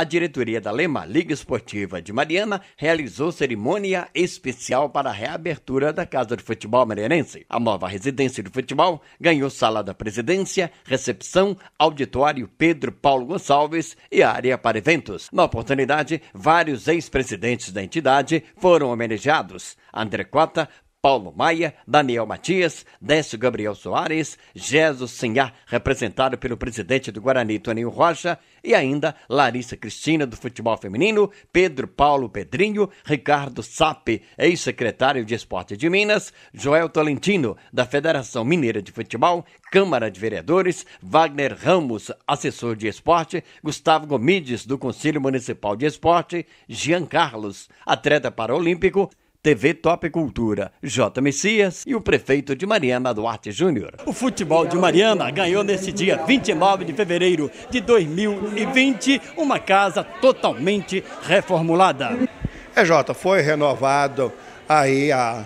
a diretoria da Lema Liga Esportiva de Mariana realizou cerimônia especial para a reabertura da Casa de Futebol Marianense. A nova residência de futebol ganhou sala da presidência, recepção, auditório Pedro Paulo Gonçalves e área para eventos. Na oportunidade, vários ex-presidentes da entidade foram homenageados. André Cota, Paulo Maia, Daniel Matias, Décio Gabriel Soares, Jesus Senhá, representado pelo presidente do Guarani, Toninho Rocha, e ainda Larissa Cristina, do futebol feminino, Pedro Paulo Pedrinho, Ricardo Sape, ex-secretário de Esporte de Minas, Joel Tolentino, da Federação Mineira de Futebol, Câmara de Vereadores, Wagner Ramos, assessor de esporte, Gustavo Gomides, do Conselho Municipal de Esporte, Jean Carlos, atleta paralímpico, TV Top Cultura, J. Messias e o prefeito de Mariana Duarte Júnior. O futebol de Mariana ganhou nesse dia 29 de fevereiro de 2020 uma casa totalmente reformulada. É, Jota, foi renovado aí a,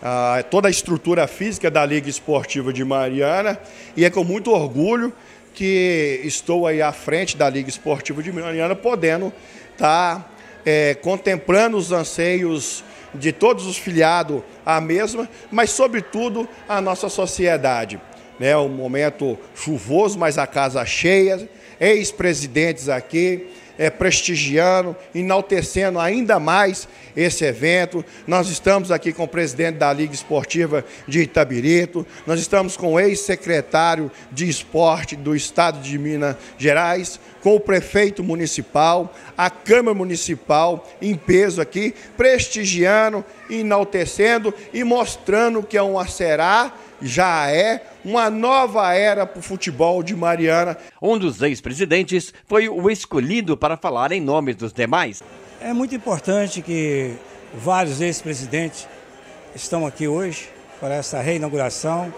a, toda a estrutura física da Liga Esportiva de Mariana e é com muito orgulho que estou aí à frente da Liga Esportiva de Mariana, podendo estar tá, é, contemplando os anseios de todos os filiados à mesma, mas, sobretudo, à nossa sociedade né, um momento chuvoso, mas a casa cheia, ex-presidentes aqui, é, prestigiando, enaltecendo ainda mais esse evento. Nós estamos aqui com o presidente da Liga Esportiva de Itabirito, nós estamos com o ex-secretário de Esporte do Estado de Minas Gerais, com o prefeito municipal, a Câmara Municipal em peso aqui, prestigiando, enaltecendo e mostrando que é um acerá já é uma nova era para o futebol de Mariana. Um dos ex-presidentes foi o escolhido para falar em nome dos demais. É muito importante que vários ex-presidentes estão aqui hoje para essa reinauguração,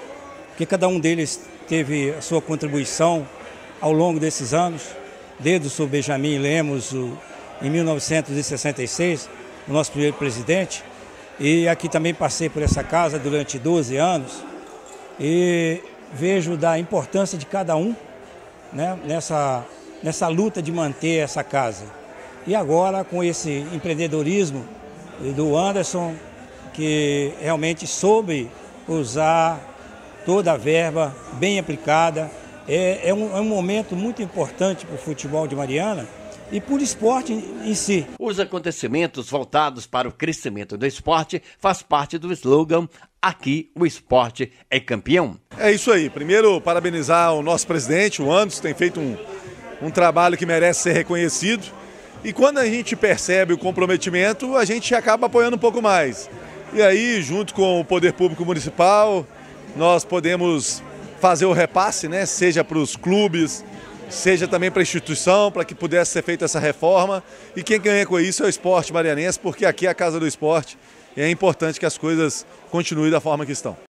que cada um deles teve a sua contribuição ao longo desses anos, desde o senhor Benjamin Lemos o, em 1966, o nosso primeiro presidente, e aqui também passei por essa casa durante 12 anos e vejo da importância de cada um né, nessa, nessa luta de manter essa casa. E agora, com esse empreendedorismo do Anderson, que realmente soube usar toda a verba bem aplicada, é, é, um, é um momento muito importante para o futebol de Mariana e por esporte em si. Os acontecimentos voltados para o crescimento do esporte faz parte do slogan Aqui o esporte é campeão. É isso aí. Primeiro, parabenizar o nosso presidente, o Anderson, tem feito um, um trabalho que merece ser reconhecido. E quando a gente percebe o comprometimento, a gente acaba apoiando um pouco mais. E aí, junto com o Poder Público Municipal, nós podemos fazer o repasse, né? seja para os clubes, seja também para a instituição, para que pudesse ser feita essa reforma. E quem ganha com isso é o esporte marianense, porque aqui é a casa do esporte e é importante que as coisas continuem da forma que estão.